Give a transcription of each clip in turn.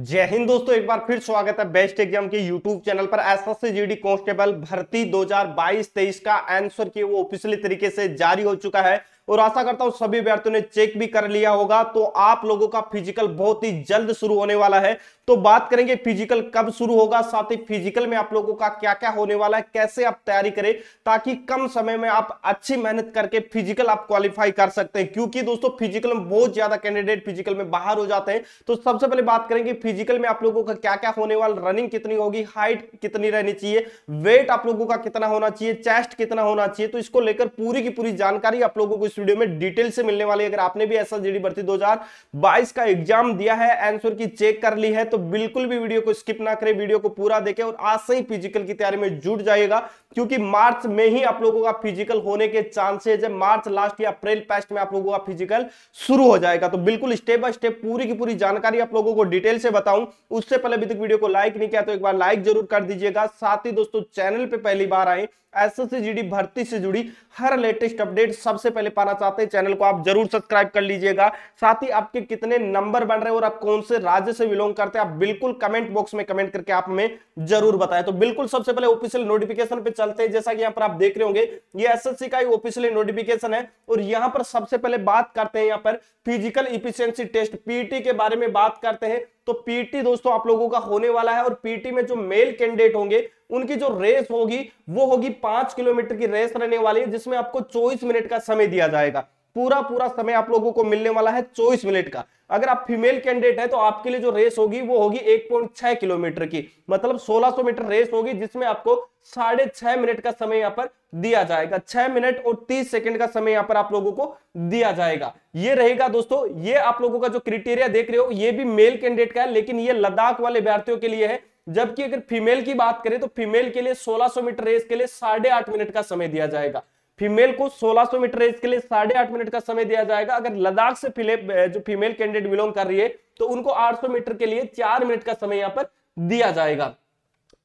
जय हिंद दोस्तों एक बार फिर स्वागत है बेस्ट एग्जाम के यूट्यूब चैनल पर एस जी डी कांस्टेबल भर्ती 2022-23 का आंसर की वो ऑफिशियली तरीके से जारी हो चुका है और आशा करता हूं सभी अभ्यर्थियों ने चेक भी कर लिया होगा तो आप लोगों का फिजिकल बहुत ही जल्द शुरू होने वाला है तो बात करेंगे फिजिकल कब शुरू होगा साथ ही फिजिकल में आप लोगों का क्या क्या होने वाला है कैसे आप तैयारी करें ताकि कम समय में आप अच्छी मेहनत करके फिजिकल आप क्वालिफाई कर सकते हैं क्योंकि दोस्तों फिजिकल में बहुत ज्यादा कैंडिडेट फिजिकल में बाहर हो जाते हैं तो सबसे पहले बात करेंगे फिजिकल में आप लोगों का क्या क्या होने वाला रनिंग कितनी होगी हाइट कितनी रहनी चाहिए वेट आप लोगों का कितना होना चाहिए चेस्ट कितना होना चाहिए तो इसको लेकर पूरी की पूरी जानकारी आप लोगों को इस वीडियो में डिटेल से मिलने वाली है अगर आपने भी ऐसा जीडी भर्ती 2022 का एग्जाम दिया है आंसर की चेक कर ली है तो बिल्कुल भी वीडियो को स्किप ना करें वीडियो को पूरा देखें और आज से ही फिजिकल की तैयारी में जुट जाएगा क्योंकि मार्च में ही आप लोगों का फिजिकल होने के चांसेज है मार्च लास्ट या अप्रैल पेस्ट में आप लोगों का फिजिकल शुरू हो जाएगा तो बिल्कुल स्टेप बाय स्टेप पूरी की पूरी जानकारी आप लोगों को डिटेल से बताऊं उससे पहले अभी तक वीडियो को लाइक नहीं किया तो एक बार लाइक जरूर कर दीजिएगा साथ ही दोस्तों चैनल पर पहली बार आए एसएससी जीडी भर्ती से जुड़ी हर लेटेस्ट अपडेट सबसे पहले पाना चाहते हैं चैनल को आप जरूर सब्सक्राइब कर लीजिएगा साथ ही आपके कितने नंबर बन रहे हैं और आप कौन से राज्य से बिलोंग करते हैं आप बिल्कुल कमेंट बॉक्स में कमेंट करके आप हमें जरूर बताएं तो बिल्कुल सबसे पहले ऑफिशियल नोटिफिकेशन पे चलते हैं जैसा कि यहाँ पर आप देख रहे होंगे ये एसएससी का ऑफिशियल नोटिफिकेशन है और यहाँ पर सबसे पहले बात करते हैं यहाँ पर फिजिकल इफिशियंसी टेस्ट पीटी के बारे में बात करते हैं तो पीटी दोस्तों आप लोगों का होने वाला है और पीटी में जो मेल कैंडिडेट होंगे उनकी जो रेस होगी वो होगी पांच किलोमीटर की रेस रहने वाली है जिसमें आपको चौबीस मिनट का समय दिया जाएगा पूरा पूरा समय आप लोगों को मिलने वाला है चौबीस मिनट का अगर आप फीमेल कैंडिडेट है तो आपके लिए जो रेस होगी वो होगी 1.6 किलोमीटर की मतलब 1600 मीटर रेस होगी जिसमें आपको साढ़े छह मिनट का समय यहाँ पर दिया जाएगा छह मिनट और तीस सेकंड का समय यहाँ पर आप लोगों को दिया जाएगा ये रहेगा दोस्तों ये आप लोगों का जो क्रिटेरिया देख रहे हो ये भी मेल कैंडिडेट का है लेकिन ये लद्दाख वाले अभ्यार्थियों के लिए है जबकि अगर फीमेल की बात करें तो फीमेल के लिए 1600 मीटर रेस के लिए साढ़े आठ मिनट का समय दिया जाएगा फीमेल को 1600 मीटर रेस के लिए साढ़े आठ मिनट का समय दिया जाएगा अगर लद्दाख से फिले जो फीमेल कैंडिडेट बिलोंग कर रही है तो उनको 800 मीटर के लिए चार मिनट का समय यहाँ पर दिया जाएगा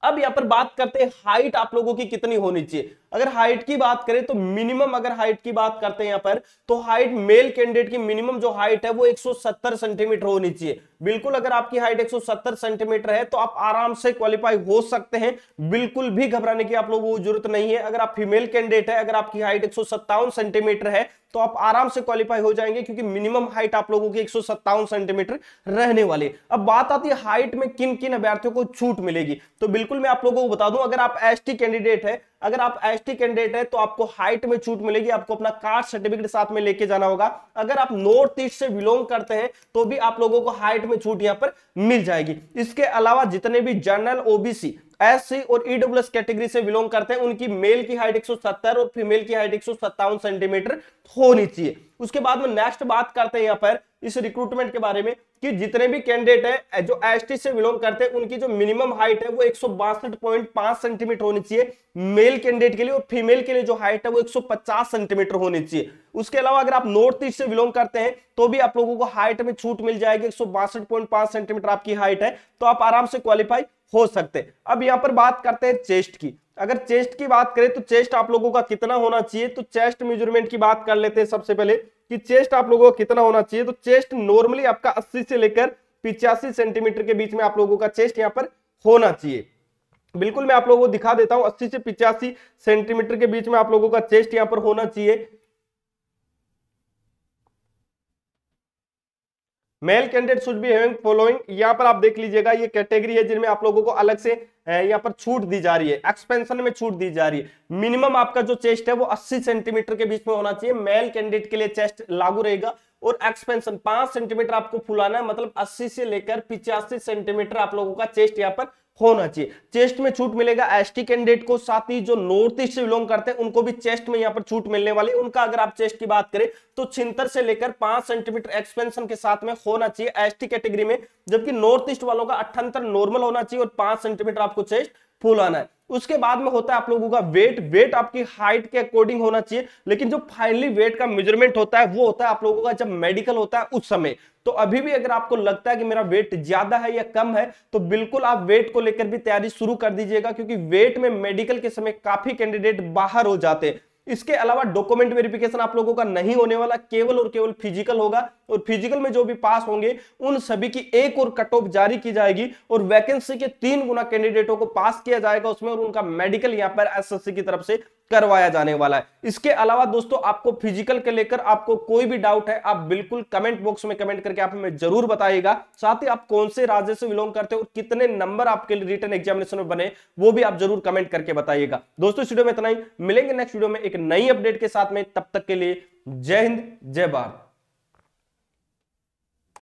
अब यहाँ पर बात करते हैं हाइट आप लोगों की कितनी होनी चाहिए अगर हाइट की बात करें तो मिनिमम अगर हाइट की बात करते हैं यहाँ पर तो हाइट मेल कैंडिडेट की मिनिमम जो हाइट है वो 170 सेंटीमीटर होनी चाहिए बिल्कुल अगर आपकी हाइट 170 सेंटीमीटर है तो आप आराम से क्वालिफाई हो सकते हैं बिल्कुल भी घबराने की आप लोगों को जरूरत नहीं है अगर आप फीमेल कैंडिडेट है अगर आपकी हाइट एक सेंटीमीटर है तो आप आराम से क्वालिफाई हो जाएंगे क्योंकि मिनिमम हाइट आप लोगों की एक सेंटीमीटर रहने वाली अब बात आती है हाइट में किन किन अभ्यर्थियों को छूट मिलेगी तो बिल्कुल मैं आप लोगों को बता दूं अगर आप एस कैंडिडेट है अगर आप एस कैंडिडेट है तो आपको हाइट में छूट मिलेगी आपको अपना कास्ट सर्टिफिकेट साथ में लेके जाना होगा अगर आप नॉर्थ ईस्ट से बिलोंग करते हैं तो भी आप लोगों को हाइट में छूट यहाँ पर मिल जाएगी इसके अलावा जितने भी जनरल ओबीसी एस और ईडब्ल्यू e कैटेगरी से बिलोंग करते हैं उनकी मेल की हाइट 170 और फीमेल की हाइट एक सेंटीमीटर होनी चाहिए उसके बाद में नेक्स्ट बात करते हैं यहाँ पर इस रिक्रूटमेंट के बारे में कि जितने भी कैंडिडेट हैं जो एसटी से बिलोंग करते हैं उनकी जो मिनिमम हाइट है वो एक सेंटीमीटर होनी चाहिए मेल कैंडिडेट के लिए और फीमेल के लिए जो हाइट है वो 150 सेंटीमीटर होनी चाहिए उसके अलावा अगर आप नॉर्थ ईस्ट से बिलोंग करते हैं तो भी आप लोगों को हाइट में छूट मिल जाएगी एक सेंटीमीटर आपकी हाइट है तो आप आराम से क्वालिफाई हो सकते हैं अब यहाँ पर बात करते हैं चेस्ट की अगर चेस्ट की बात करें तो चेस्ट आप लोगों का कितना होना चाहिए तो चेस्ट मेजरमेंट की बात कर लेते हैं सबसे पहले कि चेस्ट आप लोगों का कितना होना चाहिए तो चेस्ट नॉर्मली आपका 80 से लेकर पिचासी सेंटीमीटर के बीच में आप लोगों का चेस्ट यहाँ पर होना चाहिए बिल्कुल मैं आप लोगों को दिखा देता हूं 80 से पिचासी सेंटीमीटर के बीच में आप लोगों का चेस्ट यहाँ पर होना चाहिए male candidate should be having following यहाँ पर आप देख लीजिएगा ये कैटेगरी है जिनमें आप लोगों को अलग से यहाँ पर छूट दी जा रही है एक्सपेंशन में छूट दी जा रही है मिनिमम आपका जो चेस्ट है वो 80 सेंटीमीटर के बीच में होना चाहिए मेल कैंडिडेट के लिए चेस्ट लागू रहेगा और एक्सपेंशन पांच सेंटीमीटर आपको फुलाना है मतलब अस्सी से लेकर पिचासी सेंटीमीटर आप लोगों का चेस्ट यहाँ पर होना चाहिए चेस्ट में छूट मिलेगा एसटी कैंडिडेट को साथ ही जो नॉर्थ ईस्ट से बिलोंग करते हैं उनको भी चेस्ट में यहाँ पर छूट मिलने वाली उनका अगर आप चेस्ट की बात करें तो छिंतर से लेकर पांच सेंटीमीटर एक्सपेंशन के साथ में होना चाहिए एसटी कैटेगरी में जबकि नॉर्थ ईस्ट वालों का अठहत्तर नॉर्मल होना चाहिए और पांच सेंटीमीटर आपको चेस्ट फुल आना है उसके बाद में होता है आप लोगों का वेट वेट आपकी हाइट के अकॉर्डिंग होना चाहिए लेकिन जो फाइनली वेट का मेजरमेंट होता है वो होता है आप लोगों का जब मेडिकल होता है उस समय तो अभी भी अगर आपको लगता है कि मेरा वेट ज्यादा है या कम है तो बिल्कुल आप वेट को लेकर भी तैयारी शुरू कर दीजिएगा क्योंकि वेट में मेडिकल के समय काफी कैंडिडेट बाहर हो जाते हैं इसके अलावा डॉक्यूमेंट वेरिफिकेशन आप लोगों का नहीं होने वाला केवल और केवल फिजिकल होगा और फिजिकल में जो भी पास होंगे उन सभी की एक और कट ऑफ जारी की जाएगी और वैकेंसी के तीन गुना कैंडिडेटों को पास किया जाएगा उसमें और उनका मेडिकल यहां पर एसएससी की तरफ से करवाया जाने वाला है इसके अलावा दोस्तों आपको फिजिकल के लेकर आपको कोई भी डाउट है आप बिल्कुल कमेंट बॉक्स में कमेंट करके आप हमें जरूर बताइएगा साथ ही आप कौन से राज्य से बिलोंग करते हो और कितने नंबर आपके लिए रिटर्न एग्जामिनेशन में बने वो भी आप जरूर कमेंट करके बताइएगा दोस्तों वीडियो में इतना ही मिलेंगे नेक्स्ट वीडियो में एक नई अपडेट के साथ में तब तक के लिए जय हिंद जय भारत